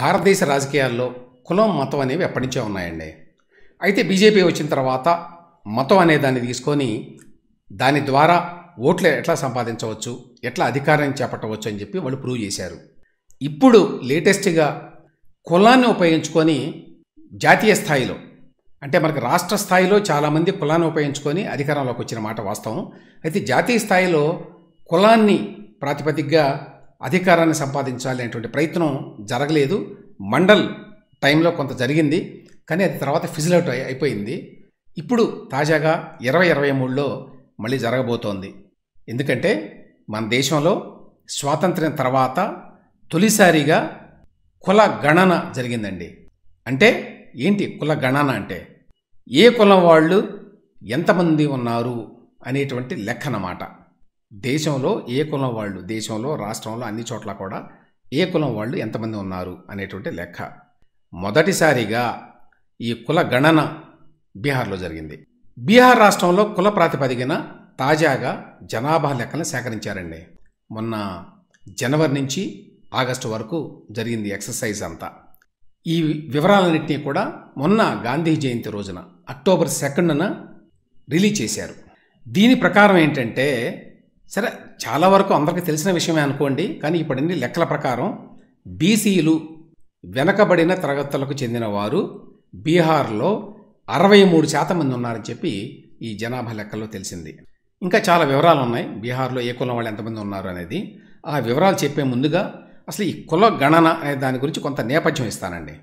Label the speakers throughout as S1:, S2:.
S1: భారతదేశ రాజకీయాల్లో కులం మతం అనేవి ఎప్పటి ఉన్నాయండి అయితే బీజేపీ వచ్చిన తర్వాత మతం అనే దాన్ని తీసుకొని దాని ద్వారా ఓట్లు ఎట్లా సంపాదించవచ్చు ఎట్లా అధికారాన్ని చేపట్టవచ్చు అని చెప్పి వాళ్ళు ప్రూవ్ చేశారు ఇప్పుడు లేటెస్ట్గా కులాన్ని ఉపయోగించుకొని జాతీయ స్థాయిలో అంటే మనకు రాష్ట్ర స్థాయిలో చాలామంది కులాన్ని ఉపయోగించుకొని అధికారంలోకి వచ్చిన మాట వాస్తవం అయితే జాతీయ స్థాయిలో కులాన్ని ప్రాతిపదికగా అధికారాన్ని సంపాదించాలి అనేటువంటి ప్రయత్నం జరగలేదు మండల్ టైంలో కొంత జరిగింది కానీ అది తర్వాత ఫిజిల్ అవుట్ అయిపోయింది ఇప్పుడు తాజాగా ఇరవై ఇరవై మూడులో మళ్ళీ జరగబోతోంది ఎందుకంటే మన దేశంలో స్వాతంత్ర్యం తర్వాత తొలిసారిగా కుల గణన జరిగిందండి అంటే ఏంటి కుల గణన అంటే ఏ కులం వాళ్ళు ఎంతమంది ఉన్నారు అనేటువంటి లెక్క అన్నమాట దేశంలో ఏ కులం వాళ్ళు దేశంలో రాష్ట్రంలో అన్ని చోట్ల కూడా ఏ కులం వాళ్ళు ఎంతమంది ఉన్నారు అనేటువంటి లెక్క మొదటిసారిగా ఈ కుల గణన బీహార్లో జరిగింది బీహార్ రాష్ట్రంలో కుల ప్రాతిపదికన తాజాగా జనాభా లెక్కలను సేకరించారండి మొన్న జనవరి నుంచి ఆగస్టు వరకు జరిగింది ఎక్సర్సైజ్ అంతా ఈ వివరాలన్నింటినీ కూడా మొన్న గాంధీ జయంతి రోజున అక్టోబర్ సెకండ్న రిలీజ్ చేశారు దీని ప్రకారం ఏంటంటే సరే చాలా వరకు అందరికీ తెలిసిన విషయమే అనుకోండి కానీ ఇప్పుడన్ని లెక్కల ప్రకారం బీసీలు వెనకబడిన తరగతులకు చెందిన వారు బీహార్లో అరవై మూడు శాతం మంది ఉన్నారని చెప్పి ఈ జనాభా లెక్కల్లో తెలిసింది ఇంకా చాలా వివరాలు ఉన్నాయి బీహార్లో ఏ కులం వాళ్ళు ఎంతమంది ఉన్నారు అనేది ఆ వివరాలు చెప్పే ముందుగా అసలు ఈ కుల గణన అనే దాని గురించి కొంత నేపథ్యం ఇస్తానండి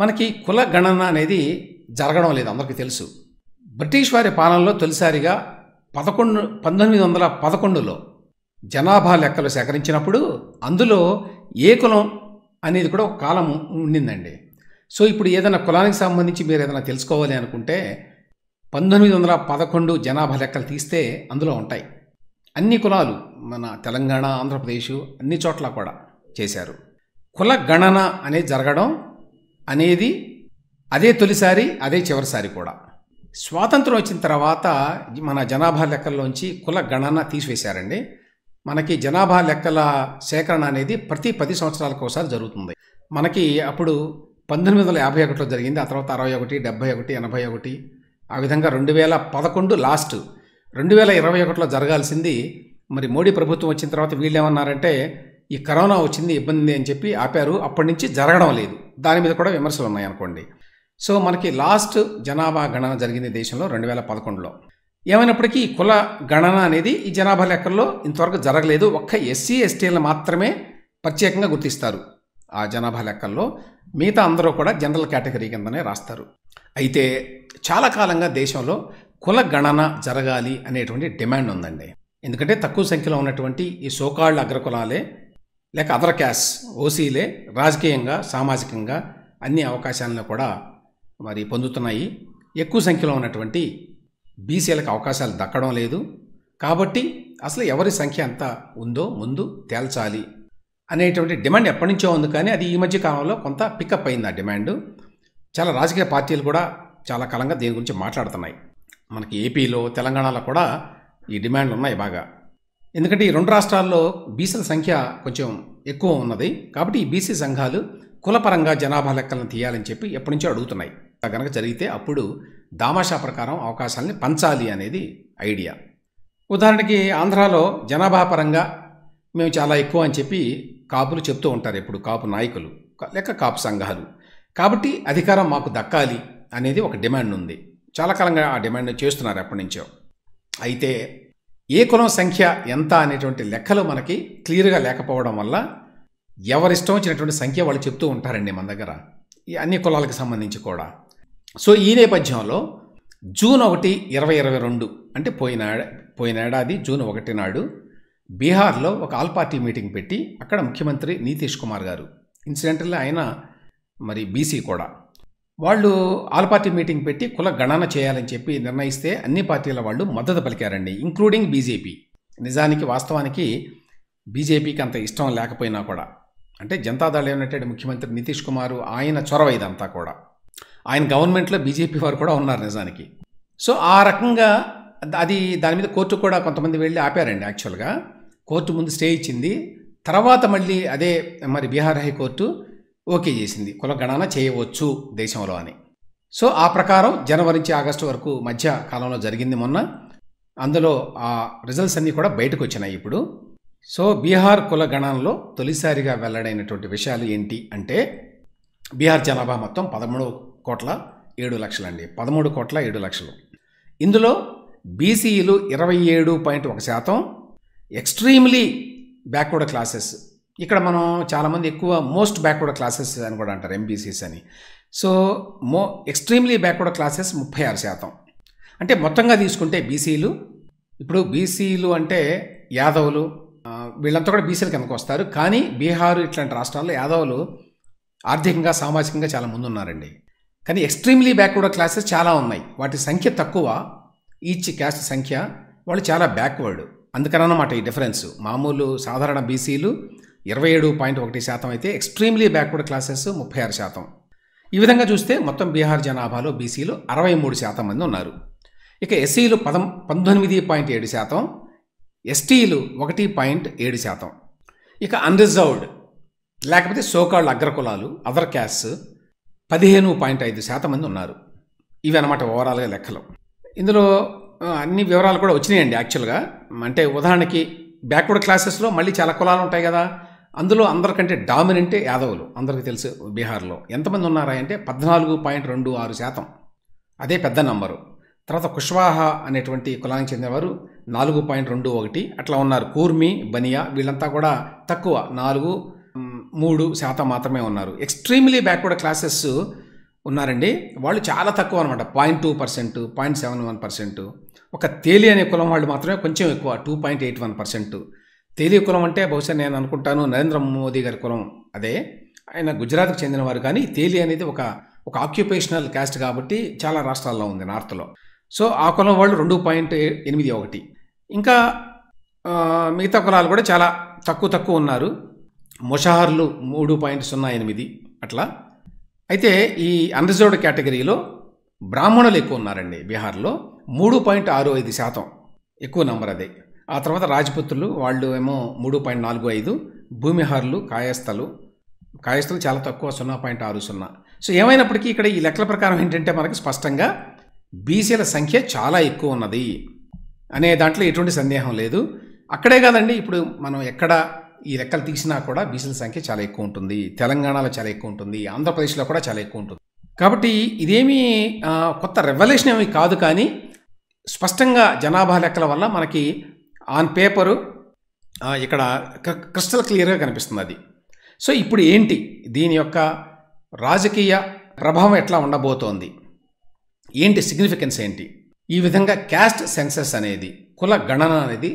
S1: మనకి కుల గణన అనేది జరగడం లేదు అందరికీ తెలుసు బ్రిటిష్ వారి పాలనలో తొలిసారిగా పదకొండు పంతొమ్మిది వందల పదకొండులో జనాభా లెక్కలు సేకరించినప్పుడు అందులో ఏ కులం అనేది కూడా ఒక కాలం ఉండిందండి సో ఇప్పుడు ఏదైనా కులానికి సంబంధించి మీరు ఏదైనా తెలుసుకోవాలి అనుకుంటే పంతొమ్మిది వందల పదకొండు జనాభా లెక్కలు తీస్తే అందులో ఉంటాయి అన్ని కులాలు మన తెలంగాణ ఆంధ్రప్రదేశ్ అన్ని చోట్ల కూడా చేశారు కుల గణన అనేది జరగడం అనేది అదే తొలిసారి అదే చివరిసారి కూడా స్వాతంత్రం వచ్చిన తర్వాత మన జనాభా లెక్కల్లోంచి కుల గణన తీసివేశారండి మనకి జనాభా లెక్కల సేకరణ అనేది ప్రతి పది సంవత్సరాలకు ఒకసారి జరుగుతుంది మనకి అప్పుడు పంతొమ్మిది వందల యాభై ఒకటిలో జరిగింది ఆ తర్వాత అరవై ఒకటి డెబ్బై ఒకటి ఎనభై ఒకటి ఆ విధంగా రెండు వేల పదకొండు లాస్ట్ రెండు వేల ఇరవై ఒకటిలో జరగాల్సింది మరి మోడీ ప్రభుత్వం వచ్చిన తర్వాత వీళ్ళు ఏమన్నారంటే ఈ కరోనా వచ్చింది ఇబ్బంది అని చెప్పి ఆపారు అప్పటి నుంచి జరగడం లేదు దాని మీద కూడా విమర్శలు ఉన్నాయి అనుకోండి సో మనకి లాస్ట్ జనాభా గణన జరిగింది దేశంలో రెండు వేల పదకొండులో ఏమైనప్పటికీ కుల గణన అనేది ఈ జనాభా లెక్కల్లో ఇంతవరకు జరగలేదు ఒక్క ఎస్సీ ఎస్టీలను మాత్రమే ప్రత్యేకంగా గుర్తిస్తారు ఆ జనాభా లెక్కల్లో మిగతా అందరూ కూడా జనరల్ కేటగిరీ కిందనే రాస్తారు అయితే చాలా కాలంగా దేశంలో కుల గణన జరగాలి అనేటువంటి డిమాండ్ ఉందండి ఎందుకంటే తక్కువ సంఖ్యలో ఉన్నటువంటి ఈ సోకాళ్ళ అగ్రకులాలే లేక అదర్ క్యాస్ ఓసీలే రాజకీయంగా సామాజికంగా అన్ని అవకాశాలను కూడా మరి పొందుతున్నాయి ఎక్కువ సంఖ్యలో ఉన్నటువంటి బీసీలకు అవకాశాలు దక్కడం లేదు కాబట్టి అసలు ఎవరి సంఖ్య ఎంత ఉందో ముందు తేల్చాలి అనేటువంటి డిమాండ్ ఎప్పటి నుంచో ఉంది కానీ అది ఈ మధ్య కాలంలో కొంత పికప్ అయింది ఆ డిమాండ్ చాలా రాజకీయ పార్టీలు కూడా చాలా కాలంగా దీని గురించి మాట్లాడుతున్నాయి మనకి ఏపీలో తెలంగాణలో కూడా ఈ డిమాండ్లు ఉన్నాయి బాగా ఎందుకంటే ఈ రెండు రాష్ట్రాల్లో బీసీల సంఖ్య కొంచెం ఎక్కువ ఉన్నది కాబట్టి ఈ బీసీ సంఘాలు కులపరంగా జనాభా లెక్కలను తీయాలని చెప్పి ఎప్పటి నుంచో అడుగుతున్నాయి కనుక జరిగితే అప్పుడు దామాషా ప్రకారం అవకాశాలని పంచాలి అనేది ఐడియా ఉదాహరణకి ఆంధ్రాలో జనాభా పరంగా మేము చాలా ఎక్కువ అని చెప్పి కాపులు చెప్తూ ఉంటారు ఇప్పుడు కాపు నాయకులు లేక కాపు సంఘాలు కాబట్టి అధికారం మాకు దక్కాలి అనేది ఒక డిమాండ్ ఉంది చాలా కాలంగా ఆ డిమాండ్ చేస్తున్నారు ఎప్పటి నుంచో అయితే ఏ కులం సంఖ్య ఎంత అనేటువంటి లెక్కలు మనకి క్లియర్గా లేకపోవడం వల్ల ఎవరిష్టం వచ్చినటువంటి సంఖ్య వాళ్ళు చెప్తూ ఉంటారండి మన దగ్గర ఈ అన్ని కులాలకు సంబంధించి కూడా సో ఈ నేపథ్యంలో జూన్ ఒకటి ఇరవై ఇరవై రెండు అంటే పోయిన పోయినేడాది జూన్ ఒకటి నాడు బీహార్లో ఒక ఆల్ పార్టీ మీటింగ్ పెట్టి అక్కడ ముఖ్యమంత్రి నితీష్ కుమార్ గారు ఇన్సిడెంటల్లీ ఆయన మరి బీసీ కూడా వాళ్ళు ఆల్ పార్టీ మీటింగ్ పెట్టి కుల గణన చేయాలని చెప్పి నిర్ణయిస్తే అన్ని పార్టీల వాళ్ళు మద్దతు పలికారండి ఇంక్లూడింగ్ బీజేపీ నిజానికి వాస్తవానికి బీజేపీకి అంత ఇష్టం లేకపోయినా కూడా అంటే జనతాదళ యునైటెడ్ ముఖ్యమంత్రి నితీష్ కుమార్ ఆయన చొరవ ఇదంతా కూడా ఆయన గవర్నమెంట్లో బీజేపీ వారు కూడా ఉన్నారు నిజానికి సో ఆ రకంగా అది దాని మీద కోర్టు కూడా కొంతమంది వెళ్ళి ఆపారండి యాక్చువల్గా కోర్టు ముందు స్టే ఇచ్చింది తర్వాత మళ్ళీ అదే మరి బీహార్ హైకోర్టు ఓకే చేసింది కులగణన చేయవచ్చు దేశంలో అని సో ఆ ప్రకారం జనవరి నుంచి ఆగస్టు వరకు మధ్య కాలంలో జరిగింది మొన్న అందులో ఆ రిజల్ట్స్ అన్నీ కూడా బయటకు వచ్చినాయి ఇప్పుడు సో బీహార్ కులగణనలో తొలిసారిగా వెల్లడైనటువంటి విషయాలు ఏంటి అంటే బీహార్ జనాభా మొత్తం పదమూడు కోట్ల ఏడు లక్షలండి పదమూడు కోట్ల ఏడు లక్షలు ఇందులో బీసీలు ఇరవై ఏడు పాయింట్ ఒక శాతం ఎక్స్ట్రీమ్లీ బ్యాక్వర్డ్ క్లాసెస్ ఇక్కడ మనం చాలామంది ఎక్కువ మోస్ట్ బ్యాక్వర్డ్ క్లాసెస్ అని కూడా అంటారు ఎంబీసీస్ అని సో మో ఎక్స్ట్రీమ్లీ బ్యాక్వర్డ్ క్లాసెస్ ముప్పై ఆరు శాతం అంటే మొత్తంగా తీసుకుంటే బీసీలు ఇప్పుడు బీసీలు అంటే యాదవులు వీళ్ళంతా కూడా బీసీల కిందకు వస్తారు కానీ బీహార్ ఇట్లాంటి రాష్ట్రాల్లో యాదవులు ఆర్థికంగా సామాజికంగా చాలా ముందున్నారండి కానీ ఎక్స్ట్రీమ్లీ బ్యాక్వర్డ్ క్లాసెస్ చాలా ఉన్నాయి వాటి సంఖ్య తక్కువ ఈచ్ క్యాస్ట్ సంఖ్య వాళ్ళు చాలా బ్యాక్వర్డ్ అందుకనమాట ఈ డిఫరెన్స్ మామూలు సాధారణ బీసీలు ఇరవై ఏడు పాయింట్ ఒకటి శాతం అయితే ఎక్స్ట్రీమ్లీ బ్యాక్వర్డ్ క్లాసెస్ ముప్పై ఆరు శాతం ఈ విధంగా చూస్తే మొత్తం బీహార్ జనాభాలో బీసీలు అరవై మూడు శాతం మంది ఉన్నారు ఇక ఎస్సీలు e పదం పంతొమ్మిది పాయింట్ ఏడు శాతం ఎస్టీలు ఒకటి పాయింట్ ఏడు శాతం ఇక అన్రిజర్వ్డ్ లేకపోతే సోకాళ్ళు అగ్రకులాలు అదర్ క్యాస్ట్ పదిహేను పాయింట్ ఐదు శాతం మంది ఉన్నారు ఇవి అనమాట ఓవరాల్గా లెక్కలు ఇందులో అన్ని వివరాలు కూడా వచ్చినాయండి యాక్చువల్గా అంటే ఉదాహరణకి బ్యాక్వర్డ్ క్లాసెస్లో మళ్ళీ చాలా కులాలు ఉంటాయి కదా అందులో అందరికంటే డామినెంట్ యాదవులు అందరికీ తెలుసు బీహార్లో ఎంతమంది ఉన్నారా అంటే పద్నాలుగు పాయింట్ రెండు ఆరు శాతం అదే పెద్ద నంబరు తర్వాత కుష్వాహ అనేటువంటి కులానికి చెందినవారు నాలుగు పాయింట్ రెండు ఒకటి అట్లా ఉన్నారు కూర్మి బనియా వీళ్ళంతా కూడా తక్కువ నాలుగు మూడు శాతం మాత్రమే ఉన్నారు ఎక్స్ట్రీమ్లీ బ్యాక్వర్డ్ క్లాసెస్ ఉన్నారండి వాళ్ళు చాలా తక్కువ అనమాట point two percent point seven one percent ఒక తేలి అనే కులం వాళ్ళు మాత్రమే కొంచెం ఎక్కువ two point eight one percent తేలి కులం అంటే బహుశా నేను అనుకుంటాను నరేంద్ర మోదీ గారి కులం అదే ఆయన గుజరాత్కి చెందినవారు కానీ తేలి అనేది ఒక ఒక ఆక్యుపేషనల్ క్యాస్ట్ కాబట్టి చాలా రాష్ట్రాల్లో ఉంది నార్త్లో సో ఆ కులం వాళ్ళు రెండు పాయింట్ ఎనిమిది ఒకటి ఇంకా మిగతా కులాలు కూడా చాలా తక్కువ తక్కువ ఉన్నారు ముషహార్లు మూడు పాయింట్ సున్నా ఎనిమిది అట్లా అయితే ఈ అన్రిజర్వ్డ్ కేటగిరీలో బ్రాహ్మణులు ఎక్కువ ఉన్నారండి బీహార్లో మూడు పాయింట్ ఆరు ఐదు శాతం ఎక్కువ నంబర్ అదే ఆ తర్వాత రాజపుత్రులు వాళ్ళు ఏమో మూడు పాయింట్ నాలుగు ఐదు భూమిహారులు కాయస్థలు కాయస్థలు చాలా తక్కువ సున్నా పాయింట్ ఆరు సున్నా సో ఏమైనప్పటికీ ఇక్కడ ఈ లెక్కల ప్రకారం ఏంటంటే మనకి స్పష్టంగా బీసీల సంఖ్య చాలా ఎక్కువ ఉన్నది అనే దాంట్లో ఎటువంటి సందేహం లేదు అక్కడే కాదండి ఇప్పుడు మనం ఎక్కడ ఈ రెక్కలు తీసినా కూడా బీసీల సంఖ్య చాలా ఎక్కువ ఉంటుంది తెలంగాణలో చాలా ఎక్కువ ఉంటుంది ఆంధ్రప్రదేశ్లో కూడా చాలా ఎక్కువ ఉంటుంది కాబట్టి ఇదేమీ కొత్త రెవల్యూషన్ ఏమీ కాదు కానీ స్పష్టంగా జనాభా లెక్కల వల్ల మనకి ఆన్ పేపరు ఇక్కడ క్రిస్టల్ క్లియర్గా కనిపిస్తుంది అది సో ఇప్పుడు ఏంటి దీని యొక్క రాజకీయ ప్రభావం ఎట్లా ఉండబోతోంది ఏంటి సిగ్నిఫికెన్స్ ఏంటి ఈ విధంగా క్యాస్ట్ సెన్సెస్ అనేది కుల గణన అనేది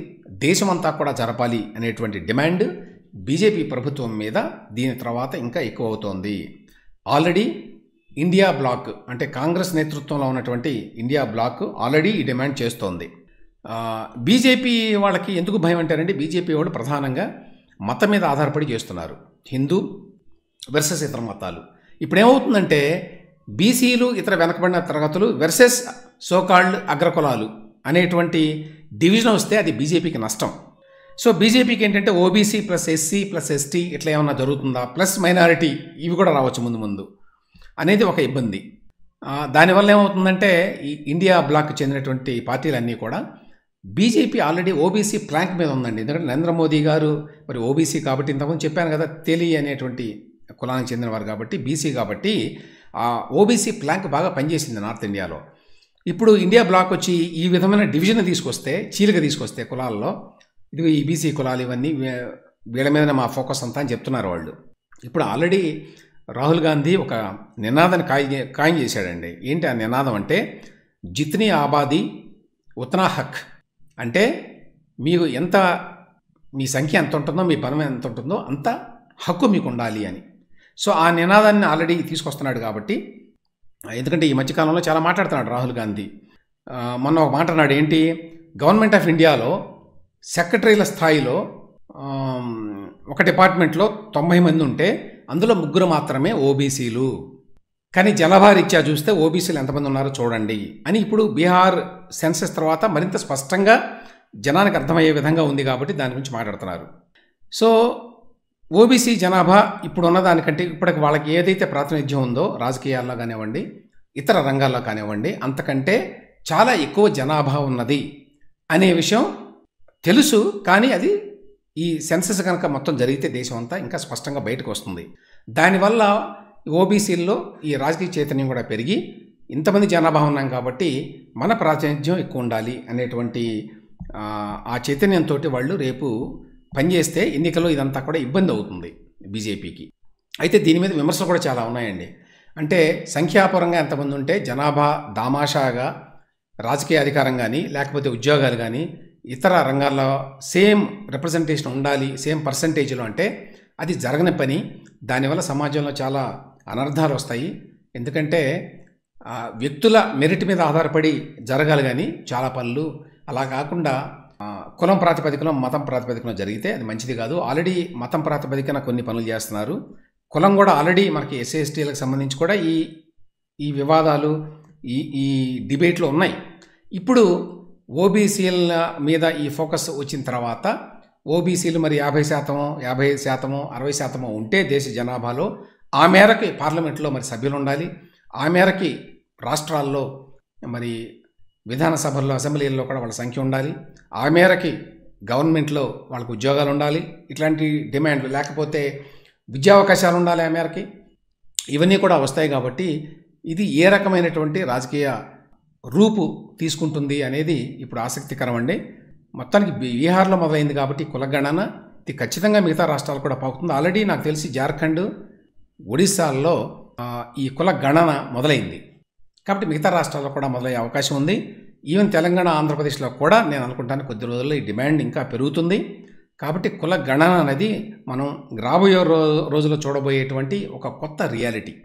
S1: దేశమంతా కూడా జరపాలి అనేటువంటి డిమాండ్ బీజేపీ ప్రభుత్వం మీద దీని తర్వాత ఇంకా ఎక్కువ అవుతోంది ఆల్రెడీ ఇండియా బ్లాక్ అంటే కాంగ్రెస్ నేతృత్వంలో ఉన్నటువంటి ఇండియా బ్లాక్ ఆల్రెడీ ఈ డిమాండ్ చేస్తోంది బీజేపీ వాళ్ళకి ఎందుకు భయం అంటారంటే బీజేపీ వాళ్ళు ప్రధానంగా మతం మీద ఆధారపడి చేస్తున్నారు హిందూ వెర్సెస్ ఇతర మతాలు ఇప్పుడు ఏమవుతుందంటే బీసీలు ఇతర వెనకబడిన తరగతులు వెర్సెస్ సోకాల్డ్ అగ్రకులాలు అనేటువంటి డివిజన్ వస్తే అది బీజేపీకి నష్టం సో బీజేపీకి ఏంటంటే OBC plus SC plus ST ఇట్లా ఏమన్నా జరుగుతుందా ప్లస్ మైనారిటీ ఇవి కూడా రావచ్చు ముందు ముందు అనేది ఒక ఇబ్బంది దానివల్ల ఏమవుతుందంటే ఈ ఇండియా బ్లాక్ చెందినటువంటి పార్టీలన్నీ కూడా బీజేపీ ఆల్రెడీ ఓబీసీ ప్లాంక్ మీద ఉందండి ఎందుకంటే నరేంద్ర మోదీ గారు మరి ఓబీసీ కాబట్టి ఇంతకుముందు చెప్పాను కదా తెలి అనేటువంటి కులానికి చెందినవారు కాబట్టి బీసీ కాబట్టి ఆ ఓబీసీ ప్లాంక్ బాగా పనిచేసింది నార్త్ ఇండియాలో ఇప్పుడు ఇండియా బ్లాక్ వచ్చి ఈ విధమైన డివిజన్ తీసుకొస్తే చీలిక తీసుకొస్తే కులాల్లో ఇది ఈ బీసీ కులాలు ఇవన్నీ వీళ్ళ మీద మా ఫోకస్ అంతా అని చెప్తున్నారు వాళ్ళు ఇప్పుడు ఆల్రెడీ రాహుల్ గాంధీ ఒక నినాదాన్ని కాయం ఖాయం చేశాడండి ఏంటి ఆ నినాదం అంటే జిత్నీ ఆబాది ఉత్నా హక్ అంటే మీకు ఎంత మీ సంఖ్య ఎంత ఉంటుందో మీ బలం ఎంత ఉంటుందో అంత హక్కు మీకు ఉండాలి అని సో ఆ నినాదాన్ని ఆల్రెడీ తీసుకొస్తున్నాడు కాబట్టి ఎందుకంటే ఈ మధ్యకాలంలో చాలా మాట్లాడుతున్నాడు రాహుల్ గాంధీ మొన్న ఒక మాట అన్నాడు ఏంటి గవర్నమెంట్ ఆఫ్ ఇండియాలో సెక్రటరీల స్థాయిలో ఒక డిపార్ట్మెంట్లో తొంభై మంది ఉంటే అందులో ముగ్గురు మాత్రమే ఓబీసీలు కానీ జనాభా చూస్తే ఓబీసీలు ఎంతమంది ఉన్నారో చూడండి అని ఇప్పుడు బీహార్ సెన్సెస్ తర్వాత మరింత స్పష్టంగా జనానికి అర్థమయ్యే విధంగా ఉంది కాబట్టి దాని గురించి మాట్లాడుతున్నారు సో ఓబీసీ జనాభా ఇప్పుడు ఉన్నదానికంటే ఇప్పటికి వాళ్ళకి ఏదైతే ప్రాతినిధ్యం ఉందో రాజకీయాల్లో కానివ్వండి ఇతర రంగాల్లో కానివ్వండి అంతకంటే చాలా ఎక్కువ జనాభా ఉన్నది అనే విషయం తెలుసు కానీ అది ఈ సెన్సస్ కనుక మొత్తం జరిగితే దేశం అంతా ఇంకా స్పష్టంగా బయటకు వస్తుంది దానివల్ల ఓబీసీల్లో ఈ రాజకీయ చైతన్యం కూడా పెరిగి ఇంతమంది జనాభా ఉన్నాం కాబట్టి మన ప్రాతినిధ్యం ఎక్కువ ఉండాలి అనేటువంటి ఆ చైతన్యంతో వాళ్ళు రేపు పనిచేస్తే ఎన్నికల్లో ఇదంతా కూడా ఇబ్బంది అవుతుంది బీజేపీకి అయితే దీని మీద విమర్శలు కూడా చాలా ఉన్నాయండి అంటే సంఖ్యాపరంగా ఎంతమంది ఉంటే జనాభా దామాషాగా రాజకీయ అధికారం కానీ లేకపోతే ఉద్యోగాలు కానీ ఇతర రంగాల్లో సేమ్ రిప్రజెంటేషన్ ఉండాలి సేమ్ పర్సంటేజ్లో అంటే అది జరగని పని దానివల్ల సమాజంలో చాలా అనర్థాలు వస్తాయి ఎందుకంటే వ్యక్తుల మెరిట్ మీద ఆధారపడి జరగాలి కానీ చాలా పనులు అలా కాకుండా కులం ప్రాతిపదికన మతం ప్రాతిపదికన జరిగితే అది మంచిది కాదు ఆల్రెడీ మతం ప్రాతిపదికన కొన్ని పనులు చేస్తున్నారు కులం కూడా ఆల్రెడీ మనకి ఎస్సీ ఎస్టీలకు సంబంధించి కూడా ఈ ఈ వివాదాలు ఈ ఈ డిబేట్లు ఉన్నాయి ఇప్పుడు ఓబీసీల మీద ఈ ఫోకస్ వచ్చిన తర్వాత ఓబీసీలు మరి యాభై శాతం యాభై శాతము అరవై శాతము ఉంటే దేశ జనాభాలో ఆ మేరకి పార్లమెంట్లో మరి సభ్యులు ఉండాలి ఆ మేరకి రాష్ట్రాల్లో మరి విధానసభల్లో అసెంబ్లీల్లో కూడా వాళ్ళ సంఖ్య ఉండాలి ఆ మేరకి గవర్నమెంట్లో వాళ్ళకు ఉద్యోగాలు ఉండాలి ఇట్లాంటి డిమాండ్లు లేకపోతే విద్యా అవకాశాలు ఉండాలి ఆ మేరకి ఇవన్నీ కూడా వస్తాయి కాబట్టి ఇది ఏ రకమైనటువంటి రాజకీయ రూపు తీసుకుంటుంది అనేది ఇప్పుడు ఆసక్తికరం అండి మొత్తానికి బీహార్లో మొదలైంది కాబట్టి కులగణన ఇది ఖచ్చితంగా మిగతా రాష్ట్రాలు కూడా పాకుతుంది ఆల్రెడీ నాకు తెలిసి జార్ఖండ్ ఒడిశాల్లో ఈ కుల గణన మొదలైంది కాబట్టి మిగతా రాష్ట్రాల్లో కూడా మొదలయ్యే అవకాశం ఉంది ఈవెన్ తెలంగాణ ఆంధ్రప్రదేశ్లో కూడా నేను అనుకుంటాను కొద్ది రోజుల్లో ఈ డిమాండ్ ఇంకా పెరుగుతుంది కాబట్టి కుల గణన అనేది మనం రాబోయే రోజుల్లో చూడబోయేటువంటి ఒక కొత్త రియాలిటీ